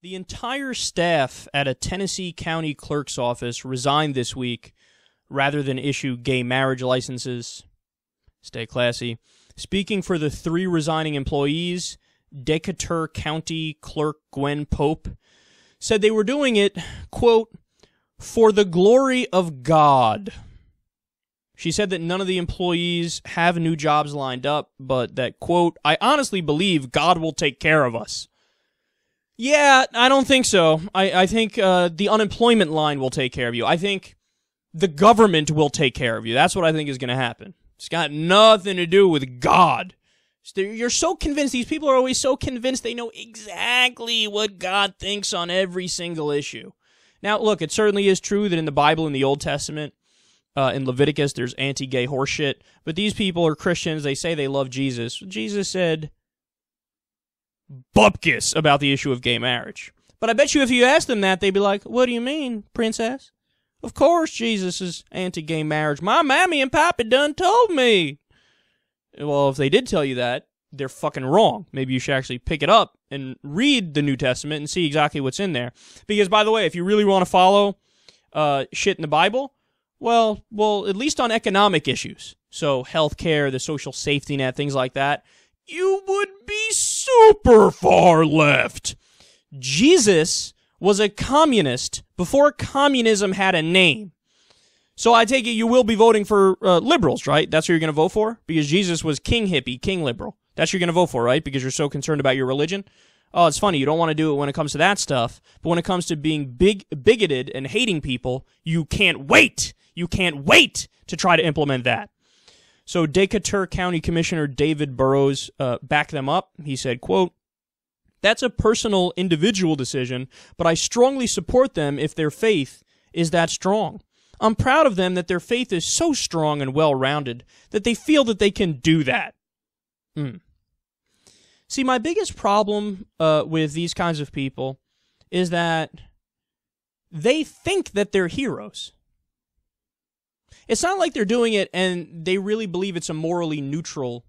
The entire staff at a Tennessee county clerk's office resigned this week rather than issue gay marriage licenses. Stay classy. Speaking for the three resigning employees, Decatur County Clerk Gwen Pope said they were doing it, quote, for the glory of God. She said that none of the employees have new jobs lined up, but that, quote, I honestly believe God will take care of us. Yeah, I don't think so. I, I think uh, the unemployment line will take care of you. I think the government will take care of you. That's what I think is going to happen. It's got nothing to do with God. You're so convinced. These people are always so convinced they know exactly what God thinks on every single issue. Now, look, it certainly is true that in the Bible, in the Old Testament, uh, in Leviticus, there's anti-gay horseshit. But these people are Christians. They say they love Jesus. Jesus said, bupkis about the issue of gay marriage. But I bet you if you asked them that, they'd be like, What do you mean, princess? Of course Jesus is anti gay marriage. My mammy and pappy done told me. Well, if they did tell you that, they're fucking wrong. Maybe you should actually pick it up and read the New Testament and see exactly what's in there. Because, by the way, if you really want to follow uh, shit in the Bible, well, well, at least on economic issues, so healthcare, the social safety net, things like that, you would super far left. Jesus was a communist before communism had a name. So I take it you will be voting for uh, liberals, right? That's who you're going to vote for? Because Jesus was king hippie, king liberal. That's who you're going to vote for, right? Because you're so concerned about your religion. Oh, it's funny. You don't want to do it when it comes to that stuff. But when it comes to being big, bigoted and hating people, you can't wait. You can't wait to try to implement that. So Decatur County Commissioner David Burrows uh, backed them up. He said, quote, that's a personal individual decision, but I strongly support them if their faith is that strong. I'm proud of them that their faith is so strong and well rounded that they feel that they can do that. Hmm. See, my biggest problem uh, with these kinds of people is that they think that they're heroes. It's not like they're doing it and they really believe it's a morally neutral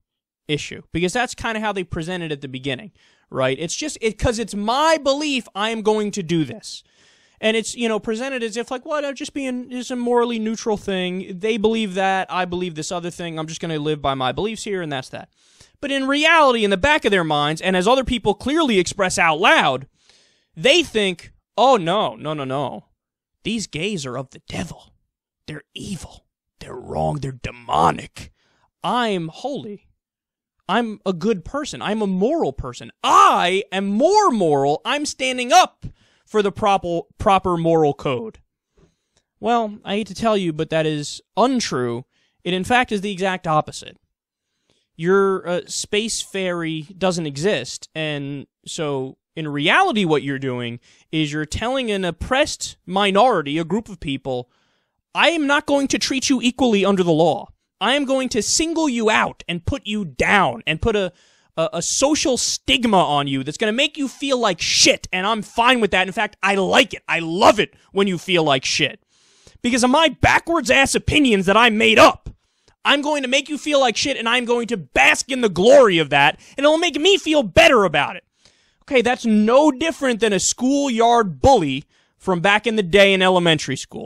issue because that's kind of how they presented at the beginning, right? It's just because it, it's my belief I am going to do this. And it's, you know, presented as if like, what, I'm uh, just being, just a morally neutral thing. They believe that. I believe this other thing. I'm just going to live by my beliefs here and that's that. But in reality, in the back of their minds, and as other people clearly express out loud, they think, oh no, no, no, no. These gays are of the devil. They're evil. They're wrong. They're demonic. I'm holy. I'm a good person. I'm a moral person. I am more moral. I'm standing up for the proper, proper moral code. Well, I hate to tell you, but that is untrue. It, in fact, is the exact opposite. Your uh, space fairy doesn't exist, and so in reality, what you're doing is you're telling an oppressed minority, a group of people, I am not going to treat you equally under the law. I am going to single you out and put you down and put a, a, a social stigma on you that's going to make you feel like shit. And I'm fine with that. In fact, I like it. I love it when you feel like shit. Because of my backwards ass opinions that I made up. I'm going to make you feel like shit and I'm going to bask in the glory of that and it'll make me feel better about it. Okay, that's no different than a schoolyard bully from back in the day in elementary school.